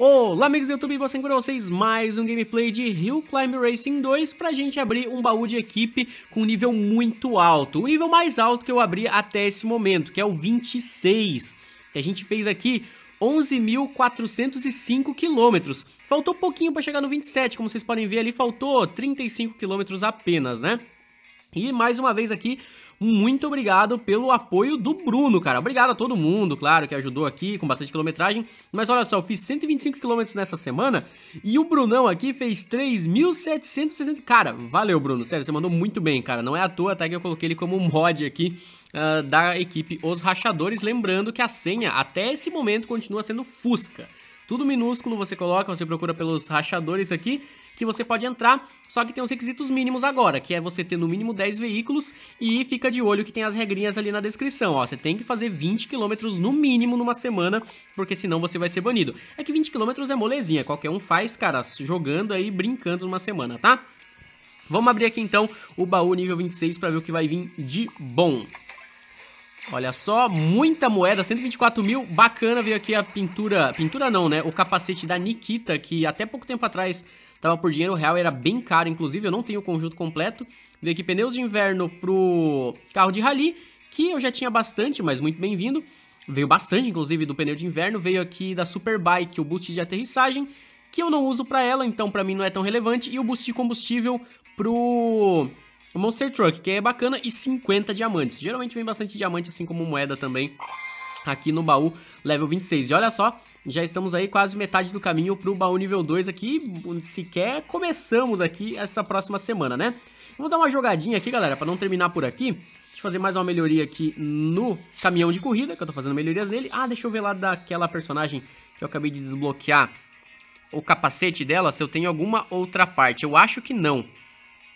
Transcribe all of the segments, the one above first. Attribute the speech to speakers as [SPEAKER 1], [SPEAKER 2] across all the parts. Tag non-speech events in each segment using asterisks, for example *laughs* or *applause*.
[SPEAKER 1] Olá amigos do YouTube, vou sempre para vocês mais um gameplay de Hill Climb Racing 2 pra gente abrir um baú de equipe com nível muito alto, o nível mais alto que eu abri até esse momento, que é o 26, que a gente fez aqui 11.405 quilômetros, faltou pouquinho para chegar no 27, como vocês podem ver ali faltou 35 quilômetros apenas, né? E mais uma vez aqui, muito obrigado pelo apoio do Bruno, cara. Obrigado a todo mundo, claro, que ajudou aqui com bastante quilometragem. Mas olha só, eu fiz 125 quilômetros nessa semana e o Brunão aqui fez 3.760. Cara, valeu, Bruno. Sério, você mandou muito bem, cara. Não é à toa até que eu coloquei ele como mod aqui uh, da equipe Os Rachadores. Lembrando que a senha até esse momento continua sendo Fusca. Tudo minúsculo você coloca, você procura pelos rachadores aqui, que você pode entrar, só que tem os requisitos mínimos agora, que é você ter no mínimo 10 veículos e fica de olho que tem as regrinhas ali na descrição, ó, você tem que fazer 20 km no mínimo numa semana, porque senão você vai ser banido. É que 20 km é molezinha, qualquer um faz, cara, jogando aí, brincando numa semana, tá? Vamos abrir aqui então o baú nível 26 para ver o que vai vir de bom. Olha só, muita moeda, 124 mil, bacana veio aqui a pintura, pintura não, né, o capacete da Nikita, que até pouco tempo atrás tava por dinheiro real, era bem caro, inclusive eu não tenho o conjunto completo, veio aqui pneus de inverno pro carro de rally, que eu já tinha bastante, mas muito bem-vindo, veio bastante, inclusive, do pneu de inverno, veio aqui da Superbike, o boost de aterrissagem, que eu não uso para ela, então para mim não é tão relevante, e o boost de combustível pro Monster Truck, que é bacana, e 50 diamantes. Geralmente vem bastante diamante, assim como moeda também, aqui no baú level 26. E olha só, já estamos aí quase metade do caminho pro baú nível 2 aqui, sequer começamos aqui essa próxima semana, né? Vou dar uma jogadinha aqui, galera, para não terminar por aqui. Deixa eu fazer mais uma melhoria aqui no caminhão de corrida, que eu tô fazendo melhorias nele. Ah, deixa eu ver lá daquela personagem que eu acabei de desbloquear o capacete dela, se eu tenho alguma outra parte. Eu acho que não.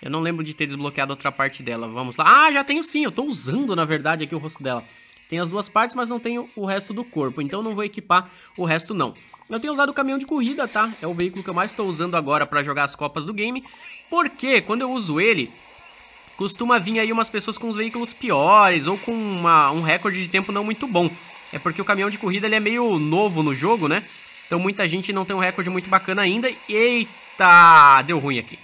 [SPEAKER 1] Eu não lembro de ter desbloqueado outra parte dela. Vamos lá. Ah, já tenho sim. Eu tô usando, na verdade, aqui o rosto dela. Tem as duas partes, mas não tenho o resto do corpo. Então não vou equipar o resto, não. Eu tenho usado o caminhão de corrida, tá? É o veículo que eu mais estou usando agora pra jogar as copas do game. Porque quando eu uso ele, costuma vir aí umas pessoas com os veículos piores ou com uma, um recorde de tempo não muito bom. É porque o caminhão de corrida ele é meio novo no jogo, né? Então muita gente não tem um recorde muito bacana ainda. Eita, deu ruim aqui.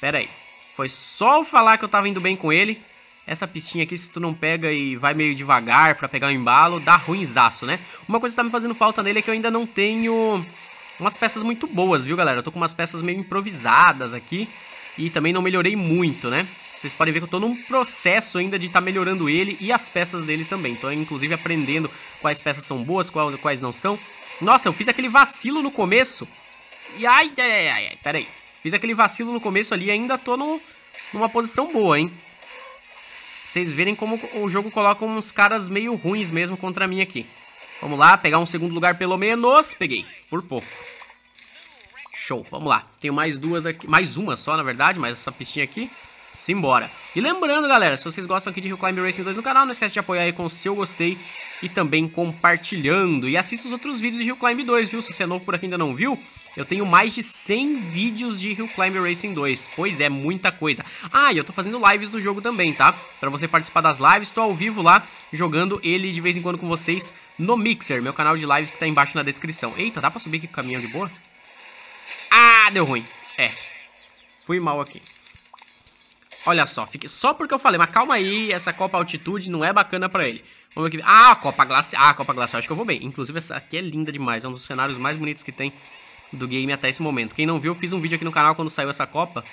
[SPEAKER 1] Pera aí. Foi só eu falar que eu tava indo bem com ele. Essa pistinha aqui, se tu não pega e vai meio devagar pra pegar o embalo, dá ruinzaço, né? Uma coisa que tá me fazendo falta nele é que eu ainda não tenho umas peças muito boas, viu, galera? Eu tô com umas peças meio improvisadas aqui e também não melhorei muito, né? Vocês podem ver que eu tô num processo ainda de estar tá melhorando ele e as peças dele também. Tô inclusive aprendendo quais peças são boas, quais não são. Nossa, eu fiz aquele vacilo no começo. E ai, ai, ai, ai, peraí. Fiz aquele vacilo no começo ali, e ainda tô no, numa posição boa, hein? Vocês verem como o jogo coloca uns caras meio ruins mesmo contra mim aqui. Vamos lá, pegar um segundo lugar pelo menos. Peguei, por pouco. Show, vamos lá. Tenho mais duas aqui, mais uma só, na verdade, mas essa pistinha aqui simbora. E lembrando, galera, se vocês gostam aqui de Hill Climb Racing 2 no canal, não esquece de apoiar aí com o seu gostei e também compartilhando. E assista os outros vídeos de Hill Climb 2, viu? Se você é novo por aqui e ainda não viu, eu tenho mais de 100 vídeos de Hill Climb Racing 2. Pois é, muita coisa. Ah, e eu tô fazendo lives do jogo também, tá? Pra você participar das lives, tô ao vivo lá, jogando ele de vez em quando com vocês no Mixer, meu canal de lives que tá embaixo na descrição. Eita, dá pra subir aqui com o caminhão de boa? Ah, deu ruim. É, fui mal aqui. Olha só, fique... só porque eu falei, mas calma aí, essa Copa Altitude não é bacana pra ele. Vamos ver aqui. Ah, Copa Glacial. Ah, Copa Glacial, acho que eu vou bem. Inclusive, essa aqui é linda demais. É um dos cenários mais bonitos que tem do game até esse momento. Quem não viu, eu fiz um vídeo aqui no canal quando saiu essa Copa.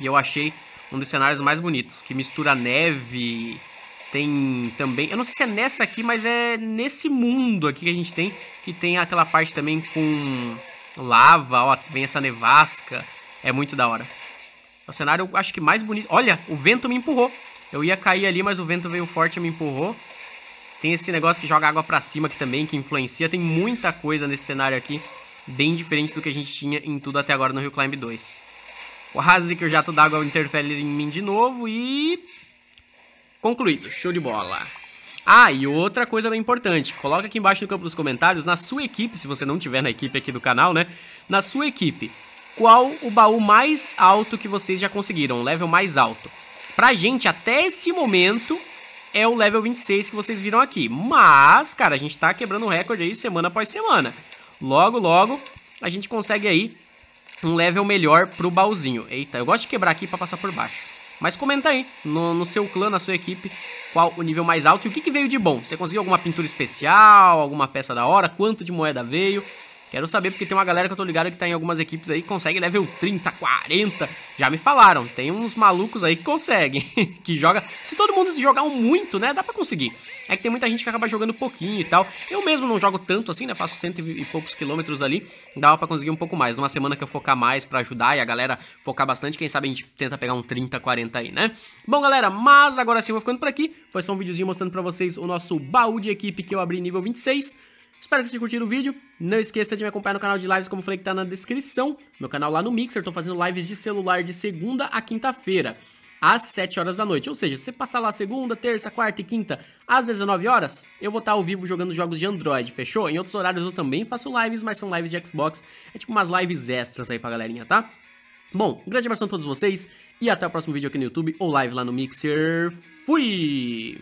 [SPEAKER 1] E eu achei um dos cenários mais bonitos, que mistura neve. Tem também... Eu não sei se é nessa aqui, mas é nesse mundo aqui que a gente tem, que tem aquela parte também com lava, ó, vem essa nevasca. É muito da hora. É o cenário, acho que mais bonito. Olha, o vento me empurrou. Eu ia cair ali, mas o vento veio forte e me empurrou. Tem esse negócio que joga água para cima aqui também, que influencia. Tem muita coisa nesse cenário aqui, bem diferente do que a gente tinha em tudo até agora no Rio Climb 2. Quase que o jato d'água interfere em mim de novo e... Concluído, show de bola. Ah, e outra coisa bem importante, coloca aqui embaixo no campo dos comentários, na sua equipe, se você não tiver na equipe aqui do canal, né? Na sua equipe, qual o baú mais alto que vocês já conseguiram, o level mais alto. Pra gente, até esse momento, é o level 26 que vocês viram aqui. Mas, cara, a gente tá quebrando o recorde aí semana após semana. Logo, logo, a gente consegue aí um level melhor pro baúzinho. Eita, eu gosto de quebrar aqui pra passar por baixo. Mas comenta aí, no, no seu clã, na sua equipe, qual o nível mais alto e o que, que veio de bom. Você conseguiu alguma pintura especial, alguma peça da hora, quanto de moeda veio... Quero saber, porque tem uma galera que eu tô ligado que tá em algumas equipes aí que consegue level 30, 40. Já me falaram, tem uns malucos aí que conseguem, *laughs* que joga. Se todo mundo se jogar muito, né, dá pra conseguir. É que tem muita gente que acaba jogando pouquinho e tal. Eu mesmo não jogo tanto assim, né, faço cento e poucos quilômetros ali. Dava pra conseguir um pouco mais. Numa semana que eu focar mais pra ajudar e a galera focar bastante, quem sabe a gente tenta pegar um 30, 40 aí, né? Bom, galera, mas agora sim eu vou ficando por aqui. Foi só um videozinho mostrando pra vocês o nosso baú de equipe que eu abri nível 26. Espero que vocês curtiram o vídeo. Não esqueça de me acompanhar no canal de lives, como falei que tá na descrição. Meu canal lá no Mixer, tô fazendo lives de celular de segunda a quinta-feira, às 7 horas da noite. Ou seja, se você passar lá segunda, terça, quarta e quinta, às 19 horas, eu vou estar ao vivo jogando jogos de Android, fechou? Em outros horários eu também faço lives, mas são lives de Xbox. É tipo umas lives extras aí pra galerinha, tá? Bom, um grande abraço a todos vocês e até o próximo vídeo aqui no YouTube ou live lá no Mixer. Fui!